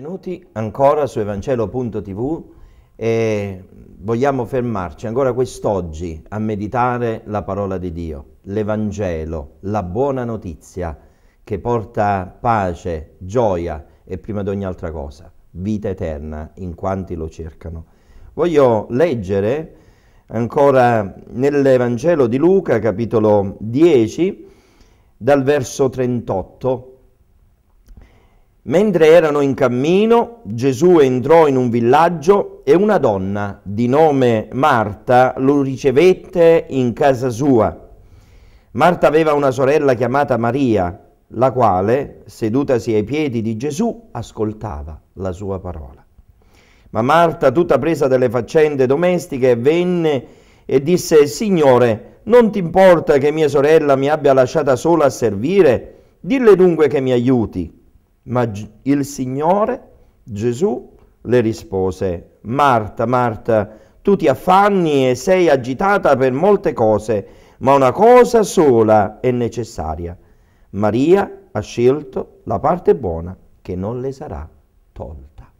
Benvenuti ancora su Evangelo.tv e vogliamo fermarci ancora quest'oggi a meditare la parola di Dio, l'Evangelo, la buona notizia che porta pace, gioia e prima di ogni altra cosa, vita eterna in quanti lo cercano. Voglio leggere ancora nell'Evangelo di Luca, capitolo 10, dal verso 38 Mentre erano in cammino, Gesù entrò in un villaggio e una donna di nome Marta lo ricevette in casa sua. Marta aveva una sorella chiamata Maria, la quale, sedutasi ai piedi di Gesù, ascoltava la sua parola. Ma Marta, tutta presa delle faccende domestiche, venne e disse, Signore, non ti importa che mia sorella mi abbia lasciata sola a servire? Dille dunque che mi aiuti. Ma il Signore Gesù le rispose, Marta, Marta, tu ti affanni e sei agitata per molte cose, ma una cosa sola è necessaria. Maria ha scelto la parte buona che non le sarà tolta.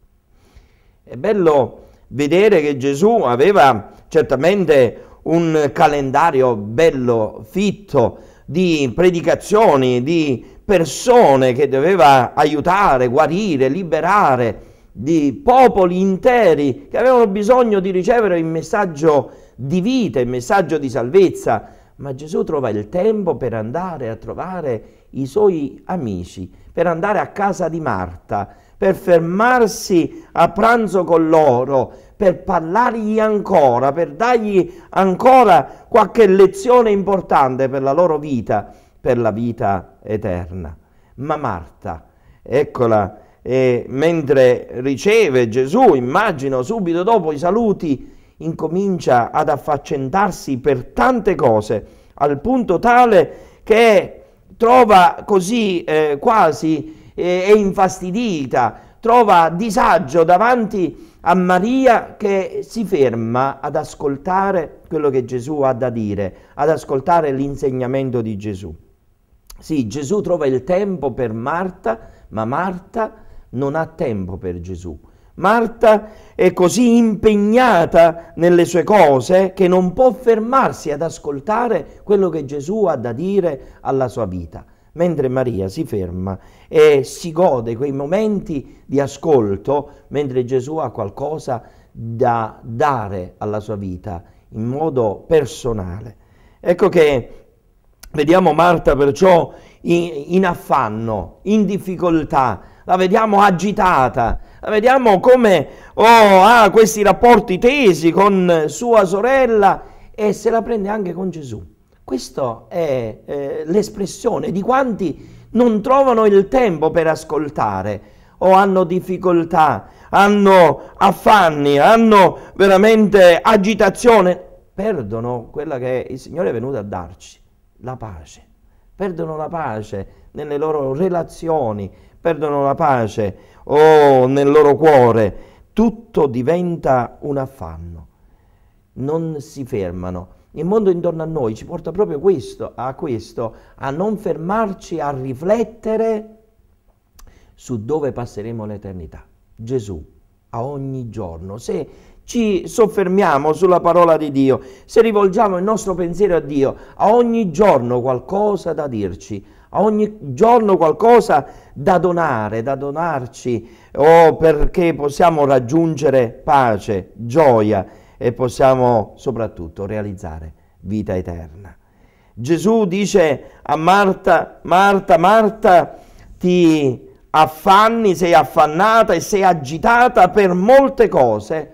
È bello vedere che Gesù aveva certamente un calendario bello fitto di predicazioni, di persone che doveva aiutare, guarire, liberare, di popoli interi che avevano bisogno di ricevere il messaggio di vita, il messaggio di salvezza. Ma Gesù trova il tempo per andare a trovare i suoi amici, per andare a casa di Marta, per fermarsi a pranzo con loro, per parlargli ancora, per dargli ancora qualche lezione importante per la loro vita per la vita eterna. Ma Marta, eccola, eh, mentre riceve Gesù, immagino subito dopo i saluti, incomincia ad affaccendarsi per tante cose, al punto tale che trova così eh, quasi, eh, è infastidita, trova disagio davanti a Maria che si ferma ad ascoltare quello che Gesù ha da dire, ad ascoltare l'insegnamento di Gesù. Sì, Gesù trova il tempo per Marta, ma Marta non ha tempo per Gesù. Marta è così impegnata nelle sue cose che non può fermarsi ad ascoltare quello che Gesù ha da dire alla sua vita, mentre Maria si ferma e si gode quei momenti di ascolto mentre Gesù ha qualcosa da dare alla sua vita in modo personale. Ecco che Vediamo Marta perciò in, in, affanno, in difficoltà, la vediamo agitata, la vediamo come oh, ha questi rapporti tesi con sua sorella e se la prende anche con Gesù. Questa è eh, l'espressione di quanti non trovano il tempo per ascoltare o hanno difficoltà, hanno affanni, hanno veramente agitazione, perdono quella che il Signore è venuto a darci la pace, perdono la pace nelle loro relazioni, perdono la pace oh, nel loro cuore, tutto diventa un affanno, non si fermano. Il mondo intorno a noi ci porta proprio questo, a questo, a non fermarci, a riflettere su dove passeremo l'eternità. Gesù a ogni giorno, se ci soffermiamo sulla parola di Dio, se rivolgiamo il nostro pensiero a Dio, a ogni giorno qualcosa da dirci, a ogni giorno qualcosa da donare, da donarci, oh, perché possiamo raggiungere pace, gioia e possiamo soprattutto realizzare vita eterna. Gesù dice a Marta, Marta, Marta, ti affanni, sei affannata e sei agitata per molte cose,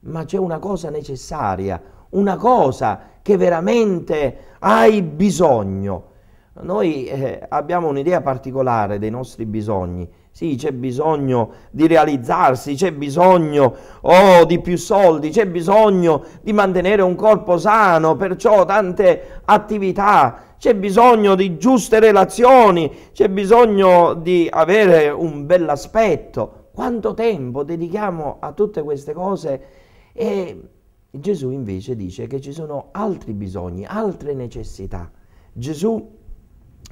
ma c'è una cosa necessaria, una cosa che veramente hai bisogno. Noi eh, abbiamo un'idea particolare dei nostri bisogni. Sì, c'è bisogno di realizzarsi, c'è bisogno oh, di più soldi, c'è bisogno di mantenere un corpo sano, perciò tante attività c'è bisogno di giuste relazioni, c'è bisogno di avere un bell'aspetto. Quanto tempo dedichiamo a tutte queste cose? E Gesù invece dice che ci sono altri bisogni, altre necessità. Gesù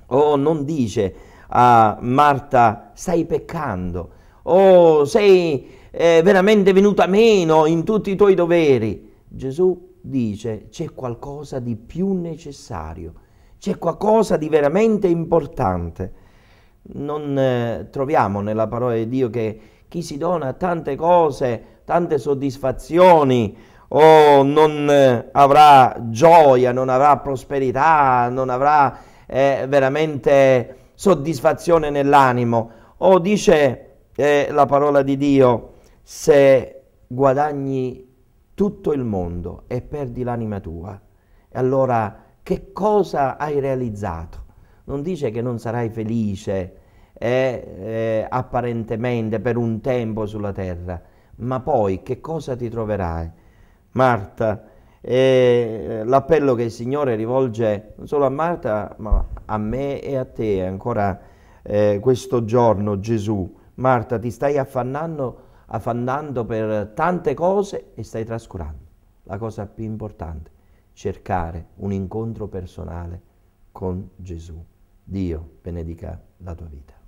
oh, non dice a Marta stai peccando o oh, sei eh, veramente venuta meno in tutti i tuoi doveri. Gesù dice c'è qualcosa di più necessario c'è qualcosa di veramente importante. Non eh, troviamo nella parola di Dio che chi si dona tante cose, tante soddisfazioni, o oh, non eh, avrà gioia, non avrà prosperità, non avrà eh, veramente soddisfazione nell'animo. O oh, dice eh, la parola di Dio, se guadagni tutto il mondo e perdi l'anima tua, allora che cosa hai realizzato. Non dice che non sarai felice eh, eh, apparentemente per un tempo sulla terra, ma poi che cosa ti troverai? Marta, eh, l'appello che il Signore rivolge non solo a Marta, ma a me e a te ancora eh, questo giorno, Gesù. Marta, ti stai affannando, affannando per tante cose e stai trascurando la cosa più importante cercare un incontro personale con Gesù. Dio benedica la tua vita.